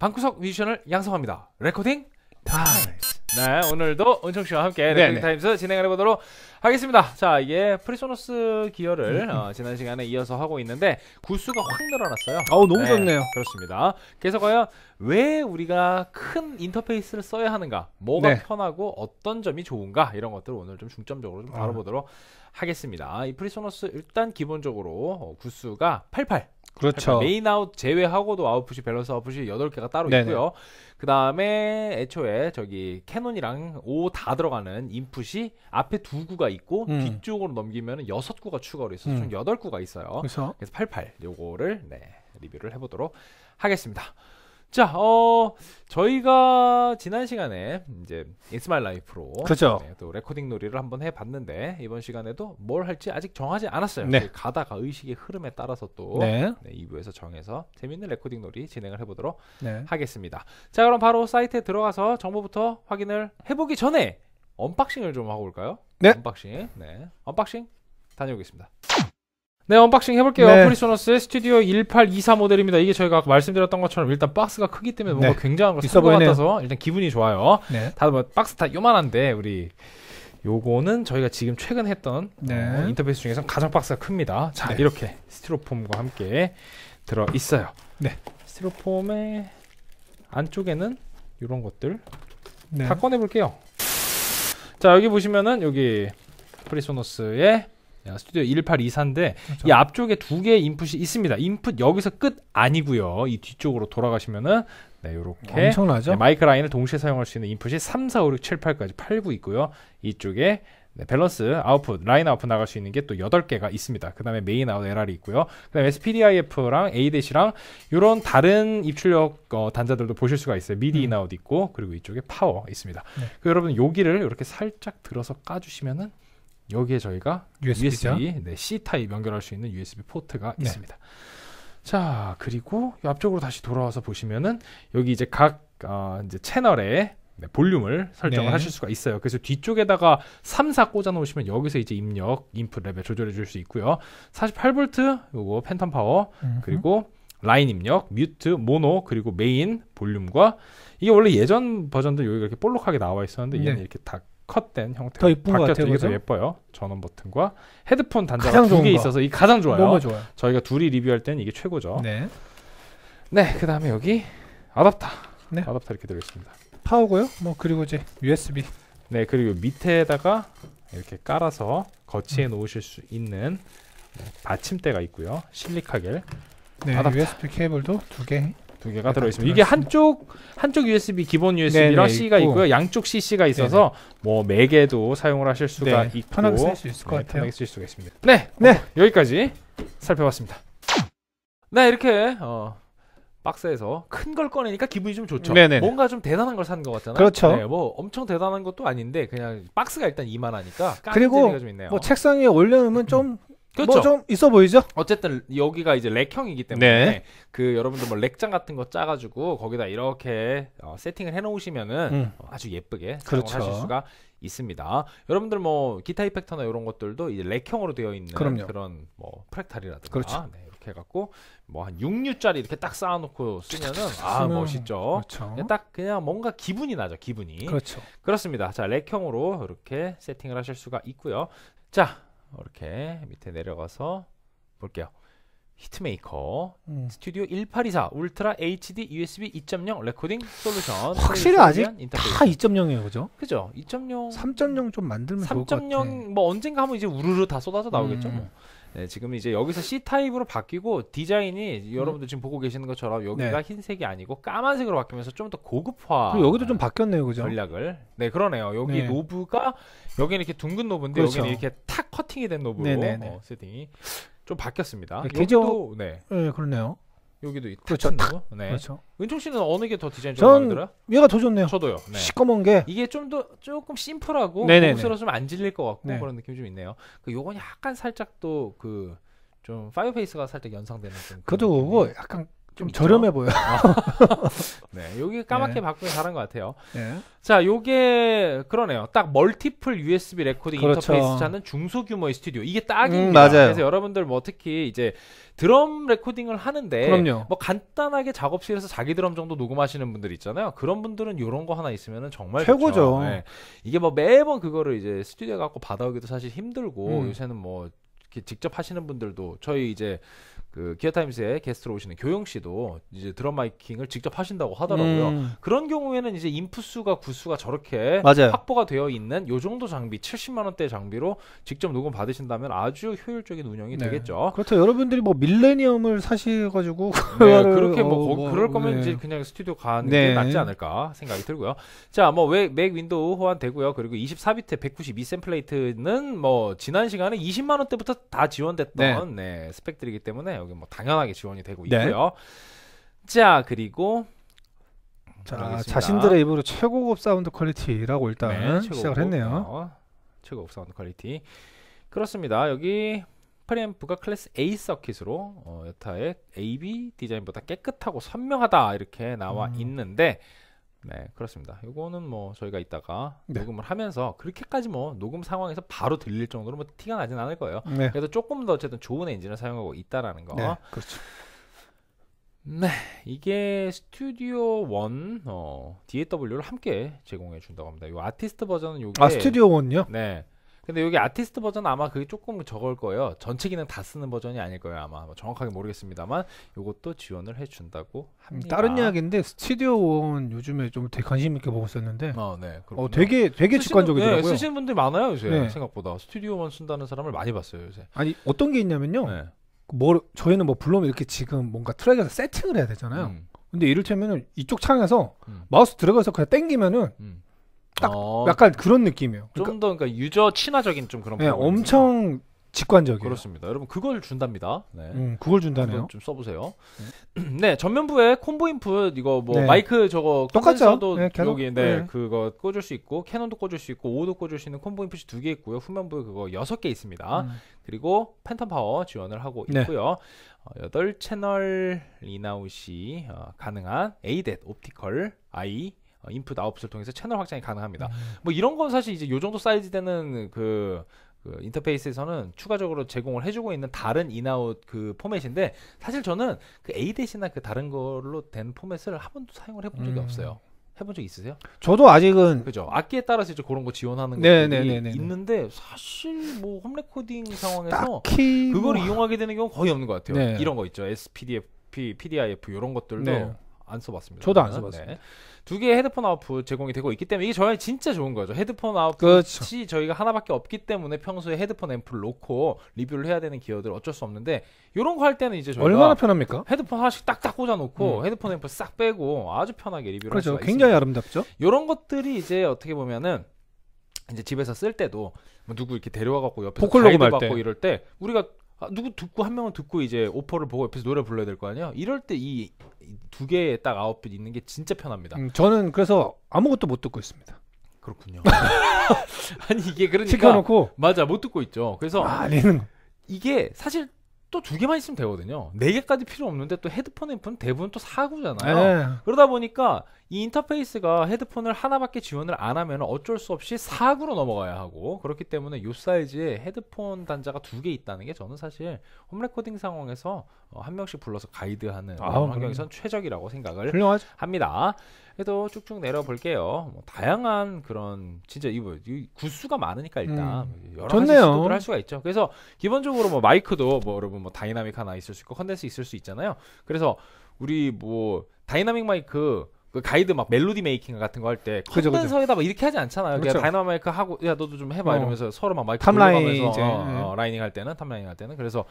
방구석 뮤지션을 양성합니다. 레코딩 타임스. 네, 오늘도 은총 씨와 함께 레코딩 타임스 진행을 해보도록 하겠습니다. 자, 이게 프리소노스 기어를 음, 음. 어, 지난 시간에 이어서 하고 있는데 구수가 확 늘어났어요. 아우 너무 네, 좋네요. 그렇습니다. 그래서 과연 왜 우리가 큰 인터페이스를 써야 하는가, 뭐가 네. 편하고 어떤 점이 좋은가 이런 것들을 오늘 좀 중점적으로 좀 아. 다뤄보도록 아. 하겠습니다. 이 프리소노스 일단 기본적으로 어, 구수가 88. 그렇죠. 그러니까 메인 아웃 제외하고도 아웃풋이 밸런스 아웃풋이 8개가 따로 네네. 있고요. 그 다음에 애초에 저기 캐논이랑 O 다 들어가는 인풋이 앞에 두 구가 있고 음. 뒤쪽으로 넘기면 여섯 구가 추가로 있어서 음. 총 여덟 구가 있어요. 그래서? 그래서 88 요거를 네, 리뷰를 해보도록 하겠습니다. 자, 어, 저희가 지난 시간에 이제 인스마일 라이프로 그렇죠. 네, 또 레코딩 놀이를 한번 해봤는데 이번 시간에도 뭘 할지 아직 정하지 않았어요. 네. 그 가다가 의식의 흐름에 따라서 또 네. 네, 2부에서 정해서 재밌는 레코딩 놀이 진행을 해보도록 네. 하겠습니다. 자, 그럼 바로 사이트에 들어가서 정보부터 확인을 해보기 전에 언박싱을 좀 하고 올까요? 네. 언박싱. 네. 언박싱 다녀오겠습니다. 네, 언박싱 해볼게요. 네. 프리소너스의 스튜디오 1824 모델입니다. 이게 저희가 아까 말씀드렸던 것처럼 일단 박스가 크기 때문에 뭔가 네. 굉장한 걸쓴것 같아서 일단 기분이 좋아요. 네. 다들 뭐 박스 다 요만한데 우리 요거는 저희가 지금 최근 했던 네. 어, 인터페이스 중에서 가장 박스가 큽니다. 자, 네. 이렇게 스티로폼과 함께 들어 있어요. 네. 스티로폼의 안쪽에는 이런 것들 다 네. 꺼내볼게요. 자, 여기 보시면은 여기 프리소너스의 스튜디오 1824인데 그렇죠. 이 앞쪽에 두 개의 인풋이 있습니다. 인풋 여기서 끝 아니고요. 이 뒤쪽으로 돌아가시면은 네, 요렇게 엄청나죠? 네, 마이크 라인을 동시에 사용할 수 있는 인풋이 3, 4, 5, 6, 7, 8까지 팔고 있고요. 이쪽에 네, 밸런스 아웃풋, 라인 아웃풋 나갈 수 있는 게 또 8개가 있습니다. 그 다음에 메인 아웃 LR이 있고요. 그 다음에 SPDIF랑 A-랑 이런 다른 입출력 어, 단자들도 보실 수가 있어요. 미디 음. 인아웃 있고 그리고 이쪽에 파워 있습니다. 네. 그 여러분 여기를 이렇게 살짝 들어서 까주시면은 여기에 저희가 USB죠? USB 네, C 타입 연결할 수 있는 USB 포트가 네. 있습니다. 자 그리고 앞쪽으로 다시 돌아와서 보시면은 여기 이제 각 어, 이제 채널에 네, 볼륨을 설정을 네. 하실 수가 있어요. 그래서 뒤쪽에다가 3, 4 꽂아 놓으시면 여기서 이제 입력, 인풋 레벨 조절해 줄 수 있고요. 48V 요거 팬텀 파워 음흠. 그리고 라인 입력, 뮤트, 모노 그리고 메인 볼륨과 이게 원래 예전 버전도 여기가 이렇게 볼록하게 나와 있었는데 네. 얘는 이렇게 다 컷된 형태로 더 예쁜 바뀌었죠. 이게 더 예뻐요. 전원 버튼과 헤드폰 단자가 두개 있어서 이 가장 좋아요. 너무 좋아요. 저희가 둘이 리뷰할 때 이게 최고죠. 네. 네, 그다음에 여기 아답터. 네. 아답터 이렇게 들어 있습니다. 파워고요. 뭐 그리고 이제 USB. 네, 그리고 밑에다가 이렇게 깔아서 거치해 음. 놓으실 수 있는 네, 받침대가 있고요. 실리카겔. 네, 아답터. USB 케이블도 두개 두 개가 들어 있습니다. 네, 이게 한쪽 한쪽 USB 기본 USB랑 네, 네 C가 있고. 있고요. 양쪽 CC가 있어서 네네. 네. 뭐 매개도 사용을 하실 수가 네, 있고 편하게 쓸 수 있을 것 네, 같아요. 편하게 쓸 수가 있습니다. 네, 네 어, 여기까지 살펴봤습니다. 네 이렇게 어, 박스에서 큰 걸 꺼내니까 기분이 좀 좋죠. 네네 뭔가 좀 대단한 걸 사는 것 같잖아요. 그렇죠. 네, 뭐 엄청 대단한 것도 아닌데 그냥 박스가 일단 이만하니까 그리고 뭐 책상 위에 올려놓으면 음. 좀 그렇죠. 뭐좀 있어 보이죠? 어쨌든 여기가 이제 렉형이기 때문에 네. 그 여러분들 뭐 렉장 같은 거 짜가지고 거기다 이렇게 어, 세팅을 해놓으시면은 음. 어, 아주 예쁘게 그렇죠. 사용하실 수가 있습니다. 여러분들 뭐 기타 이펙터나 이런 것들도 이제 렉형으로 되어 있는 그럼요. 그런 뭐 프랙탈이라든가 그렇죠. 네, 이렇게 해갖고 뭐 한 6류짜리 이렇게 딱 쌓아놓고 쓰면은 아 멋있죠. 그렇죠. 딱 그냥 뭔가 기분이 나죠. 기분이 그렇죠. 그렇습니다. 자 렉형으로 이렇게 세팅을 하실 수가 있고요. 자 이렇게 밑에 내려가서 볼게요. 히트메이커 음. 스튜디오 1824 울트라 HD USB 2.0 레코딩 솔루션 확실히 아직 인터페이스. 다 2.0이에요 그죠? 그죠 2.0 3.0 좀 만들면 3.0 좋을 것 같아 3.0 뭐 언젠가 하면 이제 우르르 다 쏟아져 나오겠죠 뭐. 음. 뭐. 네, 지금 이제 여기서 C 타입으로 바뀌고 디자인이 음. 여러분들 지금 보고 계시는 것처럼 여기가 네. 흰색이 아니고 까만색으로 바뀌면서 좀 더 고급화. 그리고 여기도 좀 바뀌었네요, 그죠? 전략을. 네, 그러네요. 여기 네. 노브가 여기는 이렇게 둥근 노브인데 그렇죠. 여기는 이렇게 탁 커팅이 된 노브로 네, 네, 네. 어, 세팅이 좀 바뀌었습니다. 계정. 네. 네, 그렇네요. 여기도 있고 그렇죠. 탁. 네. 그렇죠. 은총 씨는 어느 게 더 디자인 좋 마음에 들 얘가 더 좋네요. 저도요. 네. 시꺼먼 게 이게 좀 더 조금 심플하고 고스러워 좀안 질릴 것 같고 네. 그런 느낌이 좀 있네요. 그 요건 약간 살짝 또 그 좀 파이어페이스가 살짝 연상되는 그것도 그거 약간 좀 있죠? 저렴해 보여. 아. 네, 여기 까맣게 네. 바꾸기 잘한 것 같아요. 네. 자, 요게 그러네요. 딱 멀티플 USB 레코딩 그렇죠. 인터페이스 찾는 중소규모의 스튜디오. 이게 딱입니다. 음, 그래서 여러분들 뭐 특히 이제 드럼 레코딩을 하는데 그럼요. 뭐 간단하게 작업실에서 자기 드럼 정도 녹음하시는 분들 있잖아요. 그런 분들은 요런 거 하나 있으면 정말 최고죠. 네. 이게 뭐 매번 그거를 이제 스튜디오에 갖고 받아오기도 사실 힘들고 음. 요새는 뭐 직접 하시는 분들도 저희 이제 그기어타임스의 게스트로 오시는 교영 씨도 이제 드럼 마이킹을 직접 하신다고 하더라고요. 음. 그런 경우에는 이제 인풋 수가 구수가 저렇게 맞아요. 확보가 되어 있는 요 정도 장비 70만 원대 장비로 직접 녹음 받으신다면 아주 효율적인 운영이 네. 되겠죠. 그렇죠. 여러분들이 뭐 밀레니엄을 사셔 가지고 네, 그렇게 뭐, 어, 뭐, 그럴 거면 네. 이제 그냥 스튜디오 가는 게 네. 낫지 않을까 생각이 들고요. 자, 뭐맥 윈도우 호환되고요. 그리고 24비트 192 샘플레이트는 뭐 지난 시간에 20만 원대부터 다 지원됐던 네. 네 스펙들이기 때문에 여기 뭐 당연하게 지원이 되고 네. 있고요. 자 그리고 자 자신들의 입으로 최고급 사운드 퀄리티라고 일단 네, 시작을 했네요. 어, 최고급 사운드 퀄리티 그렇습니다. 여기 프리앰프가 클래스 A 서킷으로 어, 여타의 AB 디자인보다 깨끗하고 선명하다 이렇게 나와 음. 있는데 네, 그렇습니다. 요거는뭐 저희가 이따가 네. 녹음을 하면서 그렇게까지 뭐 녹음 상황에서 바로 들릴 정도로 뭐 티가 나진 않을 거예요. 네. 그래서 조금 더 어쨌든 좋은 엔진을 사용하고 있다라는 거. 네, 그렇죠. 네, 이게 스튜디오 원 어, DAW를 함께 제공해 준다고 합니다. 요 아티스트 버전은 요게 아 스튜디오 원요? 이 네, 근데 여기 아티스트 버전 아마 그게 조금 적을 거예요. 전체 기능 다 쓰는 버전이 아닐 거예요. 아마 뭐 정확하게 모르겠습니다만 이것도 지원을 해준다고 음, 합니다. 다른 이야기인데 스튜디오 원 요즘에 좀 되게 관심 있게 보고 썼는데. 어, 네. 어, 되게 되게 쓰 직관적이더라고요. 네, 쓰시는 분들 많아요 요새 네. 생각보다 스튜디오 원 쓴다는 사람을 많이 봤어요 요새. 아니 어떤 게 있냐면요. 네. 뭐 저희는 뭐불물면 이렇게 지금 뭔가 트랙에서 세팅을 해야 되잖아요. 음. 근데 이를테면 이쪽 창에서 음. 마우스 들어가서 그냥 땡기면은 음. 딱 어. 약간 그런 느낌이에요. 그러니까, 좀더 그러니까 유저 친화적인 좀 그런. 네, 엄청 직관적이에요. 그렇습니다. 여러분 그걸 준답니다. 네. 음, 그걸 준다네요. 좀 써보세요. 네, 전면부에 콤보 인풋 이거 뭐 네. 마이크 저거 똑같죠. 네, 여기 네, 네, 그거 꽂을 수 있고 캐논도 꽂을 수 있고 오도 꽂을 수 있는 콤보 인풋이 두 개 있고요. 후면부에 그거 여섯 개 있습니다. 음. 그리고 팬텀 파워 지원을 하고 네. 있고요. 어, 여덟 네. 어, 채널 리나웃이 어, 가능한 에이 a t 옵티컬 아이 인풋 어, 아웃풋을 통해서 채널 확장이 가능합니다. 음. 뭐 이런 건 사실 이제 요 정도 사이즈 되는 그, 그 인터페이스에서는 추가적으로 제공을 해주고 있는 다른 인아웃 그 포맷인데 사실 저는 그 A 대신나 그 다른 걸로 된 포맷을 한 번도 사용을 해본 적이 음. 없어요. 해본 적 있으세요? 저도 아직은 그죠 악기에 따라서 이제 그런 거 지원하는 네, 것들이 네, 네, 있는데 사실 뭐 홈레코딩 상황에서 그걸 뭐... 이용하게 되는 경우 거의 없는 것 같아요. 네. 이런 거 있죠. SPDF, PDIF 이런 것들도 네. 안 써봤습니다. 저도 안 써봤습니다. 네. 두개의 헤드폰 아웃풋 제공이 되고 있기 때문에 이게 저희 진짜 좋은 거죠. 헤드폰 아웃풋이 그렇죠. 저희가 하나밖에 없기 때문에 평소에 헤드폰 앰플를 놓고 리뷰를 해야 되는 기어들 어쩔 수 없는데 이런 거 할 때는 이제 저희가 얼마나 편합니까? 헤드폰 하나씩 딱딱 꽂아놓고 음. 헤드폰 앰플싹 빼고 아주 편하게 리뷰를 그렇죠. 할 수가 굉장히 있습니다. 아름답죠. 이런 것들이 이제 어떻게 보면은 이제 집에서 쓸 때도 뭐 누구 이렇게 데려와 갖고 옆에서 보컬 가이드 받고 이럴 때 우리가 아, 누구 듣고 한 명은 듣고 이제 오퍼를 보고 옆에서 노래 불러야 될 거 아니야? 이럴 때 이 두 개에 딱 아웃핏 있는 게 진짜 편합니다. 음, 저는 그래서 아무것도 못 듣고 있습니다. 그렇군요. 아니 이게 그러니까 시켜놓고 맞아 못 듣고 있죠. 그래서 아, 얘는 이게 사실 또 두 개만 있으면 되거든요. 네 개까지 필요 없는데 또 헤드폰 앰프는 대부분 또 사구잖아요. 에이. 네. 그러다 보니까 이 인터페이스가 헤드폰을 하나밖에 지원을 안 하면 어쩔 수 없이 4구로 넘어가야 하고 그렇기 때문에 이 사이즈에 헤드폰 단자가 두 개 있다는 게 저는 사실 홈레코딩 상황에서 어, 한 명씩 불러서 가이드하는 아, 환경에선 최적이라고 생각을 훌륭하죠. 합니다. 그래도 쭉쭉 내려볼게요. 뭐 다양한 그런 진짜 이거 뭐, 구수가 많으니까 일단 음, 여러 가지 시도를 할 수가 있죠. 그래서 기본적으로 뭐 마이크도 뭐 여러분 뭐 다이나믹 하나 있을 수 있고 컨덴스 있을 수 있잖아요. 그래서 우리 뭐 다이나믹 마이크 그 가이드 막 멜로디 메이킹 같은 거 할 때컨텐 서에다 막 이렇게 하지 않잖아요. 그냥 그렇죠. 다이나마이크 하고 야 너도 좀 해봐 어. 이러면서 서로 막 마이크 탐라인 어, 네. 어, 라이닝 할 때는 탐라이할 때는 그래서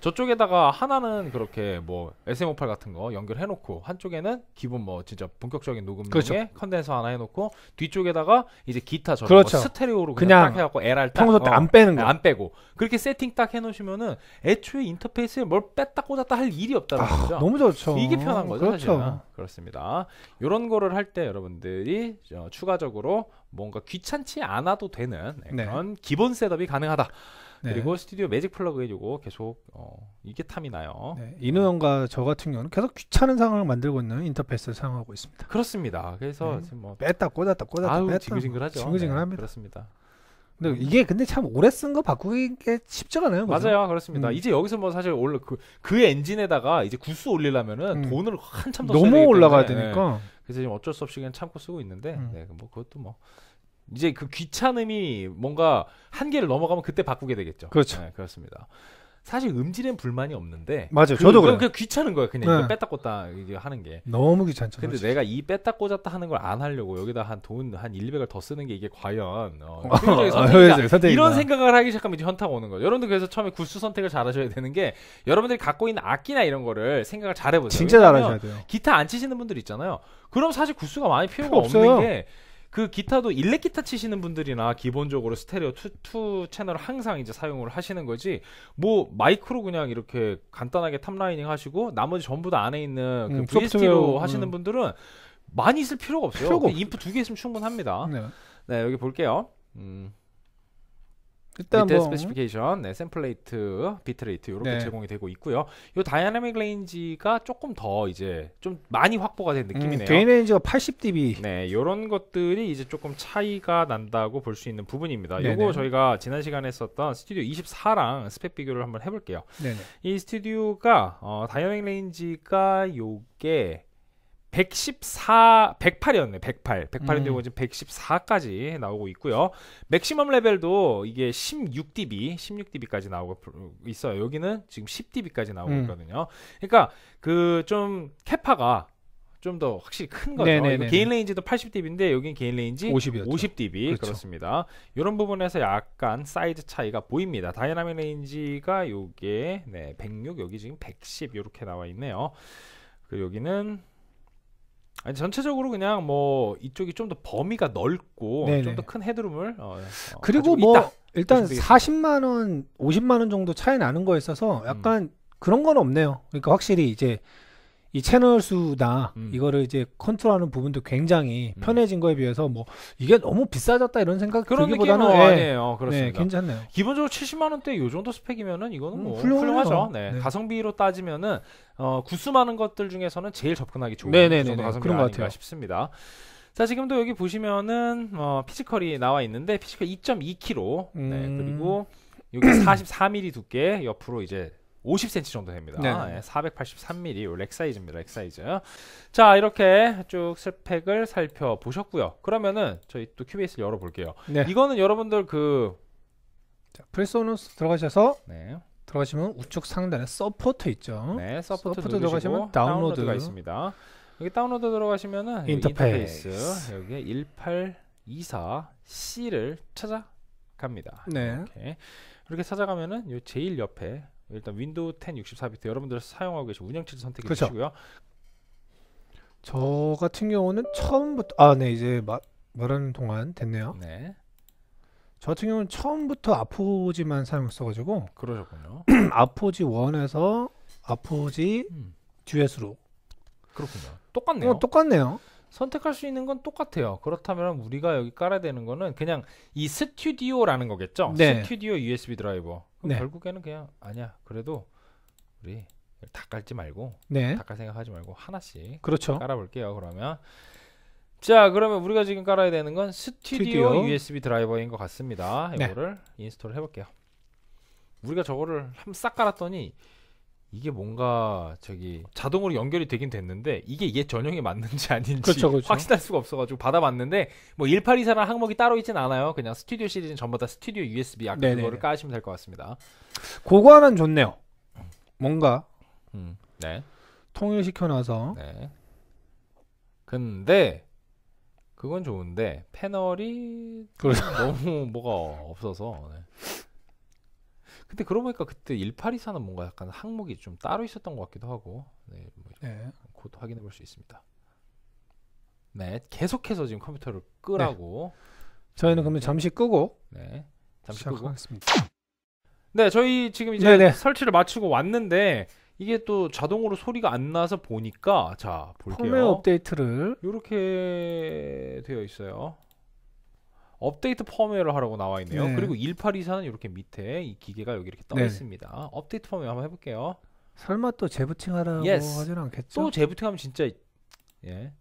저쪽에다가 하나는 그렇게 뭐 SM58 같은 거 연결해놓고 한쪽에는 기본 뭐 진짜 본격적인 녹음용의 그렇죠. 컨텐서 하나 해놓고 뒤쪽에다가 이제 기타 저런 그렇죠. 스테레오로 그냥, 그냥 해갖고 LR 딱 평소 때안 어, 빼는 거 안 빼고 그렇게 세팅 딱 해놓으시면은 애초에 인터페이스에 뭘 뺐다 꽂았다 할 일이 없다는 아, 거죠. 너무 좋죠. 이게 편한 거죠. 그렇죠. 사실은. 그렇습니다. 이런 거를 할 때 여러분들이 어, 추가적으로 뭔가 귀찮지 않아도 되는 네, 네. 그런 기본 셋업이 가능하다. 네. 그리고 스튜디오 매직 플러그에 요거 계속 어, 이게 탐이 나요. 네. 네. 인우형과 저 같은 경우는 계속 귀찮은 상황을 만들고 있는 인터페이스를 사용하고 있습니다. 그렇습니다. 그래서 네. 지금 뭐 뺐다 꽂았다 꽂았다 아유, 뺐다 징글징글하죠. 징글징글합니다. 그렇습니다. 근데 음. 이게 근데 참 오래 쓴 거 바꾸기가 쉽지가 않아요. 그죠? 맞아요, 그렇습니다. 음. 이제 여기서 뭐 사실 원래 그, 그 엔진에다가 이제 구스 올리려면은 음. 돈을 한참 더 너무 올라가야 되니까 그래서 지금 어쩔 수 없이 그냥 참고 쓰고 있는데 음. 네, 뭐 그것도 뭐 이제 그 귀찮음이 뭔가 한계를 넘어가면 그때 바꾸게 되겠죠. 그렇죠. 네, 그렇습니다. 사실 음질엔 불만이 없는데 맞아요. 그, 저도 그 그래요. 그 그냥 귀찮은 거야. 그냥 네. 이거 뺐다 꽂다 이게 하는 게 너무 귀찮죠. 근데 그렇 내가 이 뺐다 꽂았다 하는 걸 안 하려고 여기다 한 돈한 한 1, 200을 더 쓰는 게 이게 과연 어, 어 효율적인 선택이런 생각을 하기 시작하면 이제 현타가 오는 거예요. 여러분들 그래서 처음에 굿수 선택을 잘 하셔야 되는 게 여러분들이 갖고 있는 악기나 이런 거를 생각을 잘 해보세요. 진짜 잘 하셔야 돼요. 기타 안 치시는 분들 있잖아요. 그럼 사실 굿수가 많이 필요가 없는 게그 기타도 일렉 기타 치시는 분들이나 기본적으로 스테레오 투, 투 채널을 항상 이제 사용을 하시는 거지 뭐 마이크로 그냥 이렇게 간단하게 탑라이닝 하시고 나머지 전부 다 안에 있는 음, 그 음, VST로 하시는 음. 분들은 많이 있을 필요가 없어요. 필요가 인풋 두 개 있으면 충분합니다. 네. 네. 여기 볼게요. 음. 일단 비에 뭐. 스페시피케이션, 네, 샘플레이트, 비트레이트 이렇게 네. 제공이 되고 있고요. 이 다이나믹 레인지가 조금 더 이제 좀 많이 확보가 된 음, 느낌이네요. 음, 게인 레인지가 80dB. 네, 이런 것들이 이제 조금 차이가 난다고 볼 수 있는 부분입니다. 이거 네, 네. 저희가 지난 시간에 썼던 스튜디오 24랑 스펙 비교를 한번 해볼게요. 네네. 네. 이 스튜디오가 어, 다이나믹 레인지가 요게 114, 108이었네. 108. 108인데 음. 지금 114까지 나오고 있고요. 맥시멈 레벨도 이게 16dB, 16dB까지 나오고 있어요. 여기는 지금 10dB까지 나오고 음. 있거든요. 그러니까 그 좀 캐파가 좀 더 확실히 큰 거죠. 네네네네. 네, 네, 네. 개인 레인지도 80dB인데 여기는 개인 레인지 50이었죠. 50dB 그렇죠. 그렇습니다. 이런 부분에서 약간 사이즈 차이가 보입니다. 다이나믹 레인지가 요게 네, 106 여기 지금 110 이렇게 나와 있네요. 그 여기는 아니 전체적으로 그냥 뭐 이쪽이 좀 더 범위가 넓고 네, 네. 좀더 큰 헤드룸을 어, 어, 그리고 뭐 있다. 일단 40만 원, 50만 원 정도 차이 나는 거에 있어서 약간 음. 그런 건 없네요. 그러니까 확실히 이제 이 채널 수다 음. 이거를 이제 컨트롤하는 부분도 굉장히 음. 편해진 거에 비해서 뭐 이게 너무 비싸졌다 이런 생각 그런 느낌은 예. 아니에요. 네, 그렇습니다. 네, 괜찮네요. 기본적으로 70만 원대 요 정도 스펙이면은 이거는 음, 뭐 훌륭하죠. 네. 네. 가성비로 따지면은 어, 구수 많은 것들 중에서는 제일 접근하기 좋은 네네그 정도 가성비 그런 것 같아요. 싶습니다. 자 지금도 여기 보시면은 어, 피지컬이 나와 있는데 피지컬 2.2kg 네, 음. 그리고 여기 44mm 두께 옆으로 이제 50cm 정도 됩니다. 네. 483mm 예, 렉 사이즈입니다. 렉 사이즈. 자 이렇게 쭉 스펙을 살펴보셨고요. 그러면은 저희 또 QBS를 열어볼게요. 네. 이거는 여러분들 그 자, 프리소노스 들어가셔서 네. 들어가시면 우측 상단에 서포터 있죠. 네, 서포터, 서포터 들어가시면 다운로드가 다운로드. 있습니다. 여기 다운로드 들어가시면은 인터페이스, 인터페이스. 여기 에 1824C를 찾아 갑니다. 네. 이렇게. 이렇게 찾아가면은 요 제일 옆에 일단 윈도우 10 64비트 여러분들 사용하고 계신 운영체제 선택해 그쵸. 그렇죠. 주시고요. 저 같은 경우는 처음부터 아네 이제 마, 말하는 동안 됐네요. 네. 저 같은 경우는 처음부터 아포지만 사용했어가지고 그러셨군요. 아포지 1에서 아포지 음. 듀엣으로 그렇군요. 똑같네요. 어, 똑같네요. 선택할 수 있는 건 똑같아요. 그렇다면 우리가 여기 깔아야 되는 거는 그냥 이 스튜디오라는 거겠죠? 네. 스튜디오 USB 드라이버. 그럼 네. 결국에는 그냥 아니야. 그래도 우리 다 깔지 말고 네. 다깔 생각하지 말고 하나씩 그렇죠. 깔아볼게요. 그러면 자 그러면 우리가 지금 깔아야 되는 건 스튜디오, 스튜디오. USB 드라이버인 것 같습니다. 네. 이거를 인스톨 해볼게요. 우리가 저거를 한싹 번 깔았더니 이게 뭔가 저기 자동으로 연결이 되긴 됐는데 이게 얘 전용에 맞는지 아닌지 그렇죠, 그렇죠. 확신할 수가 없어가지고 받아봤는데 뭐 1824랑 항목이 따로 있진 않아요. 그냥 스튜디오 시리즈는 전부 다 스튜디오 USB 약간 네네 그거를 까시면 될 것 같습니다. 그거 하나는 좋네요. 뭔가 음, 네. 통일시켜놔서 네. 근데 그건 좋은데 패널이 그래서 그렇죠. 너무 뭐가 없어서 네. 근데 그러고 보니까 그때 1824는 뭔가 약간 항목이 좀 따로 있었던 것 같기도 하고 네, 뭐 네. 곧 확인해 볼 수 있습니다. 네, 계속해서 지금 컴퓨터를 끄라고. 네. 저희는 그러면 네. 잠시 끄고 네, 잠시 끄고 하겠습니다. 네, 저희 지금 이제 네네. 네. 설치를 마치고 왔는데 이게 또 자동으로 소리가 안 나서 보니까 자 볼게요. 펌웨어 업데이트를 이렇게 되어 있어요. 업데이트 펌웨어를 하라고 나와 있네요. 네. 그리고 1824는 이렇게 밑에 이 기계가 여기 이렇게 떠 네. 있습니다. 업데이트 펌웨어 한번 해볼게요. 설마 또 재부팅하라고 yes. 하진 않겠죠? 또 재부팅하면 진짜 예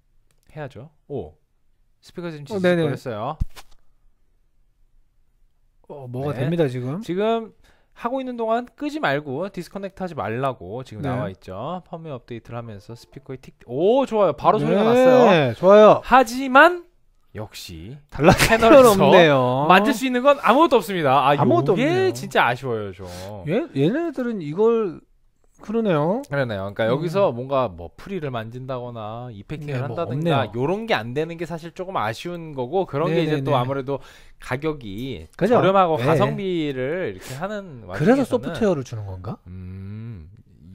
해야죠. 오 스피커 지금 어, 지지거렸어요. 어, 뭐가 네. 됩니다 지금? 지금 하고 있는 동안 끄지 말고 디스커넥트 하지 말라고 지금 네. 나와 있죠. 펌웨어 업데이트를 하면서 스피커의 틱. 오 좋아요. 바로 네. 소리가 네. 났어요. 좋아요. 하지만 역시 달라 패널은 없네요. 만질 수 있는 건 아무것도 없습니다. 아, 아무것도 없네요. 진짜 아쉬워요, 좀. 얘 예? 얘네들은 이걸 그러네요. 그러네요. 그러니까 음. 여기서 뭔가 뭐 프리를 만진다거나 이펙팅을 네, 뭐 한다든가 뭐 요런 게 안 되는 게 사실 조금 아쉬운 거고 그런 네네네. 게 이제 또 아무래도 가격이 그죠? 저렴하고 네. 가성비를 이렇게 하는 그래서 소프트웨어를 주는 건가? 음.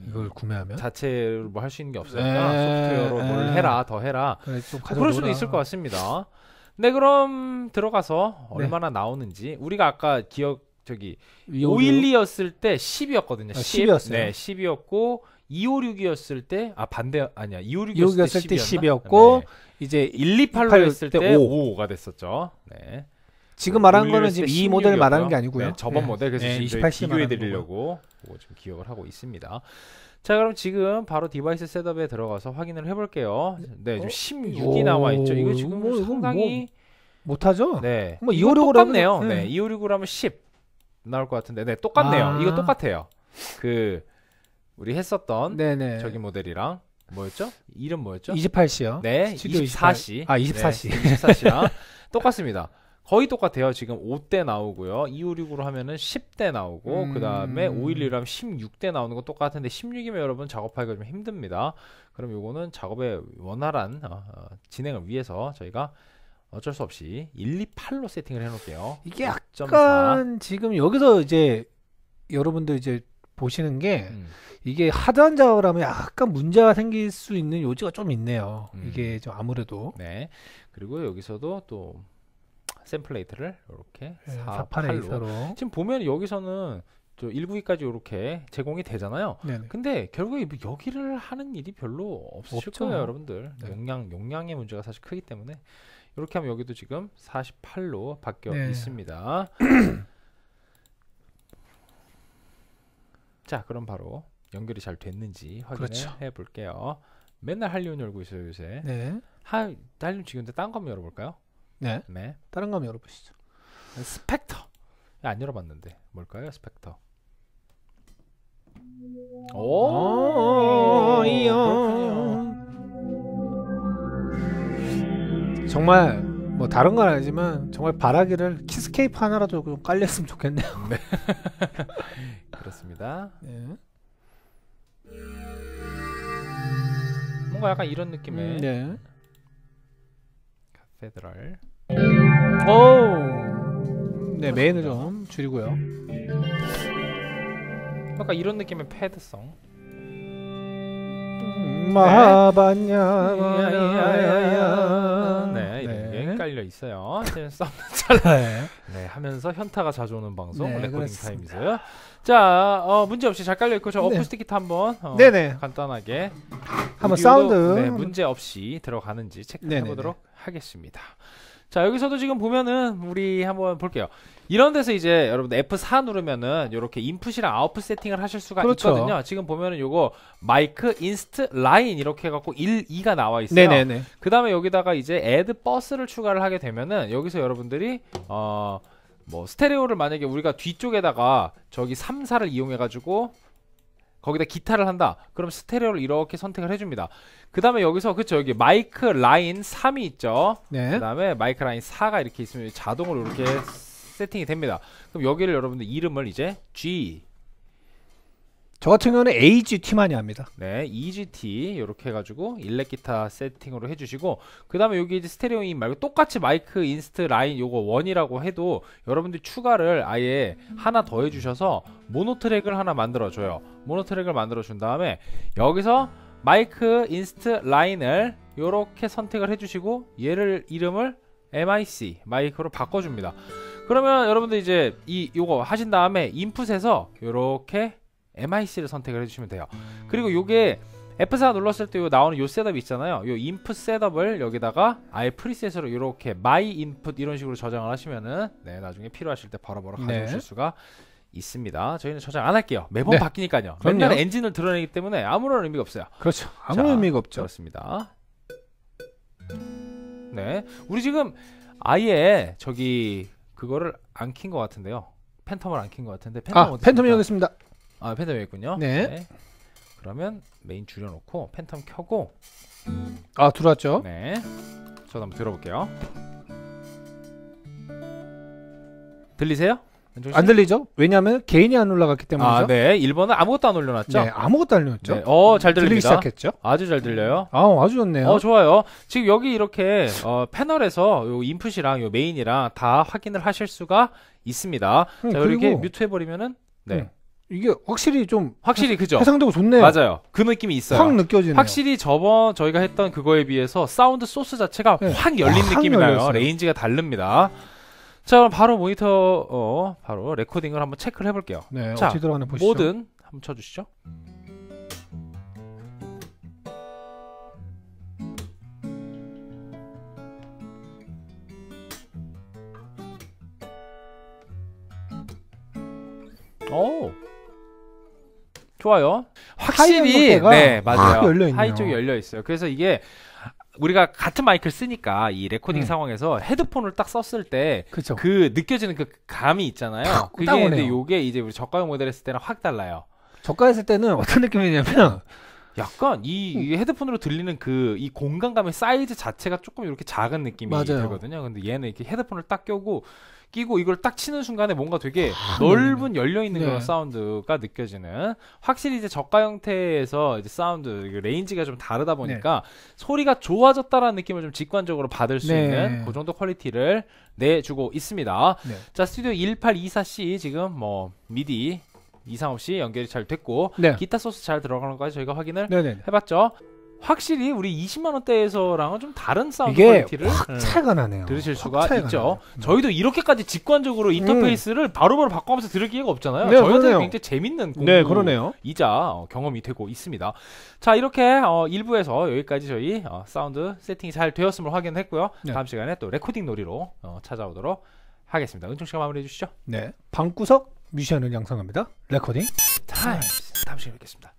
이걸 구매하면 자체로 뭐할 수 있는 게없으니 네. 소프트웨어로 뭘 네. 해라 더 해라 그래, 네, 뭐 그럴 수도 있을 것 같습니다. 네, 그럼 들어가서 네. 얼마나 나오는지 우리가 아까 기억 저기 512였을 때 10이었거든요. 아, 10. 10이었어요. 네, 10이었고 256이었을 때 아 반대 아니야. 256이었을, 256이었을 때 10이었고 네. 이제 128로 했을 때 5. 가 됐었죠. 네. 지금 말한 거는 지금 이모델 말하는 게 아니고요. 네, 저번 네. 모델 그래서 네, 지금 비교해 드리려고 지금 기억을 하고 있습니다. 자 그럼 지금 바로 디바이스 셋업에 들어가서 확인을 해볼게요. 네 지금 16이 나와 있죠. 이거 지금 뭐, 뭐 상당히 뭐, 못하죠. 네, 뭐 256으로 똑네요하 네, 256으로 하면 10 나올 것 같은데, 네 똑같네요. 아. 이거 똑같아요. 그 우리 했었던 네네. 네. 저기 모델이랑 뭐였죠? 이름 뭐였죠? 28시요. 네, 24시. 아 24시. 네, 24시랑 똑같습니다. 거의 똑같아요. 지금 5대 나오고요. 256으로 하면은 10대 나오고 음... 그다음에 511로 하면 16대 나오는 거 똑같은데 16이면 여러분 작업하기가 좀 힘듭니다. 그럼 요거는 작업의 원활한 어, 어, 진행을 위해서 저희가 어쩔 수 없이 128로 세팅을 해 놓을게요. 이게 약간 5.4. 지금 여기서 이제 여러분들 이제 보시는 게 음. 이게 하드 작업을 하면 약간 문제가 생길 수 있는 요지가 좀 있네요. 음. 이게 좀 아무래도. 네. 그리고 여기서도 또 샘플레이트를 이렇게 네, 4, 8로. 4로 지금 보면 여기서는 저1 9 2까지 이렇게 제공이 되잖아요. 네네. 근데 결국에 뭐 여기를 하는 일이 별로 없을 없죠. 거예요, 여러분들. 네. 용량 용량의 문제가 사실 크기 때문에 이렇게 하면 여기도 지금 48로 바뀌어 네. 있습니다. 자, 그럼 바로 연결이 잘 됐는지 확인해 그렇죠. 볼게요. 맨날 할리온 열고 있어요, 요새. 네. 하, 할리온 지금 근데 딴거 한번 열어볼까요? 네. 네. 다른 거 한번 열어보시죠. 스펙터. 아, 안 열어봤는데 뭘까요, 스펙터? 오, 이요. 정말 뭐 다른 건 아니지만 정말 바라기를 키스케이프 하나라도 좀 깔렸으면 좋겠네요. 네. 그렇습니다. 네. 뭔가 약간 이런 느낌의 음, 네. 카페드럴. 오. 네 메인을 좀 줄이고요. 약까 이런 느낌의 패드성. 마하바냐 음, 네, 깔려 네, 네. 있어요. 썸 잘라요. 네. 네, 하면서 현타가 자주 오는 방송 네, 레코딩 타임이세요. 자, 어, 문제 없이 잘 깔려 있고 저 네. 어쿠스틱 기타 한번 어, 네네. 간단하게 한번 사운드 네, 문제 없이 들어가는지 체크해 보도록 하겠습니다. 자, 여기서도 지금 보면은 우리 한번 볼게요. 이런 데서 이제 여러분들 F4 누르면은 이렇게 인풋이랑 아웃풋 세팅을 하실 수가 그렇죠. 있거든요. 지금 보면은 요거 마이크 인스트 라인 이렇게 해 갖고 1, 2가 나와 있어요. 네네네. 그다음에 여기다가 이제 add 버스를 추가를 하게 되면은 여기서 여러분들이 어뭐 스테레오를 만약에 우리가 뒤쪽에다가 저기 3, 4를 이용해 가지고 거기다 기타를 한다. 그럼 스테레오를 이렇게 선택을 해줍니다. 그 다음에 여기서 그쵸 여기 마이크 라인 3이 있죠. 네. 그 다음에 마이크 라인 4가 이렇게 있으면 자동으로 이렇게 세팅이 됩니다. 그럼 여기를 여러분들 이름을 이제 G 저 같은 경우는 AGT 많이 합니다. 네, EGT 이렇게 해가지고 일렉 기타 세팅으로 해주시고 그 다음에 여기 이제 스테레오 인 말고 똑같이 마이크 인스트 라인 요거 원이라고 해도 여러분들 이 추가를 아예 하나 더 해주셔서 모노 트랙을 하나 만들어줘요. 모노 트랙을 만들어준 다음에 여기서 마이크 인스트 라인을 이렇게 선택을 해주시고 얘를 이름을 MIC 마이크로 바꿔줍니다. 그러면 여러분들 이제 이 요거 하신 다음에 인풋에서 이렇게 MIC를 선택을 해주시면 돼요. 그리고 요게 F4 눌렀을 때 요 나오는 요 셋업 있잖아요. 요 인풋 셋업을 여기다가 아예 프리셋으로 이렇게 마이 인풋 이런 식으로 저장을 하시면은 네, 나중에 필요하실 때 바로바로 바로 네. 가져오실 네. 수가 있습니다. 저희는 저장 안 할게요. 매번 네. 바뀌니까요. 그럼요. 맨날 엔진을 드러내기 때문에 아무런 의미가 없어요. 그렇죠. 아무 자, 의미가 없죠. 그렇습니다. 네. 우리 지금 아예 저기 그거를 안킨것 같은데요. 팬텀을 안킨것 같은데 팬텀 아, 팬텀이 여기 있습니다. 아 팬텀 있군요. 네. 네. 그러면 메인 줄여놓고 팬텀 켜고 아 들어왔죠? 네. 저도 한번 들어볼게요. 들리세요? 안 들리죠? 왜냐하면 개인이 안 올라갔기 아, 때문이죠. 아, 네. 1번은 아무것도 안 올려놨죠? 네, 아무것도 안 올려놨죠. 네. 어, 잘 들립니다. 들리기 시작했죠? 아주 잘 들려요. 아, 아주 좋네요. 어, 좋아요. 지금 여기 이렇게 어, 패널에서 요 인풋이랑 요 메인이랑 다 확인을 하실 수가 있습니다. 음, 자, 그리고... 이렇게 뮤트해버리면은 네. 음. 이게 확실히 좀 확실히 그죠 해상도가 좋네요. 맞아요. 그 느낌이 있어요. 확 느껴지네요. 확실히 저번 저희가 했던 그거에 비해서 사운드 소스 자체가 네. 확 열린 확 느낌이 열렸어요. 레인지가 다릅니다. 자 그럼 바로 모니터 어, 바로 레코딩을 한번 체크를 해볼게요. 네, 자, 어떻 들어가나 보시죠. 뭐든 한번 쳐주시죠. 오. 좋아요. 확실히 네 맞아요. 하이 쪽이 열려 있어요. 그래서 이게 우리가 같은 마이크를 쓰니까 이 레코딩 음. 상황에서 헤드폰을 딱 썼을 때 그 느껴지는 그 감이 있잖아요. 그게 딱 근데 요게 이제 우리 저가용 모델 했을 때랑 확 달라요. 저가 했을 때는 어떤 느낌이냐면 약간 이, 이 헤드폰으로 들리는 그 이 공간감의 사이즈 자체가 조금 이렇게 작은 느낌이 맞아요. 들거든요. 근데 얘는 이렇게 헤드폰을 딱 껴고 끼고 이걸 딱 치는 순간에 뭔가 되게 아, 넓은 열려 있는 그런 네. 사운드가 느껴지는 확실히 이제 저가 형태에서 이제 사운드 레인지가 좀 다르다 보니까 네. 소리가 좋아졌다라는 느낌을 좀 직관적으로 받을 수 네. 있는 그 정도 퀄리티를 내주고 있습니다. 자 스튜디오 1824C 지금 뭐 미디 이상 없이 연결이 잘 됐고 기타 소스 잘 들어가는 것까지 저희가 확인을 네네. 해봤죠. 확실히 우리 20만 원대에서랑은 좀 다른 사운드 퀄리티를 확 예, 차이가 나네요. 들으실 수가 있죠. 나네요. 음. 저희도 이렇게까지 직관적으로 음. 인터페이스를 음. 바로바로 바꿔가면서 들을 기회가 없잖아요. 네, 저희한테 굉장히 재밌는 공부이자 네, 어, 경험이 되고 있습니다. 자 이렇게 어, 1부에서 여기까지 저희 어, 사운드 세팅이 잘 되었음을 확인했고요. 네. 다음 시간에 또 레코딩 놀이로 어, 찾아오도록 하겠습니다. 은총 씨가 마무리해 주시죠. 네. 방구석 뮤지션을 양성합니다. 레코딩 타임. 다음 시간에 뵙겠습니다.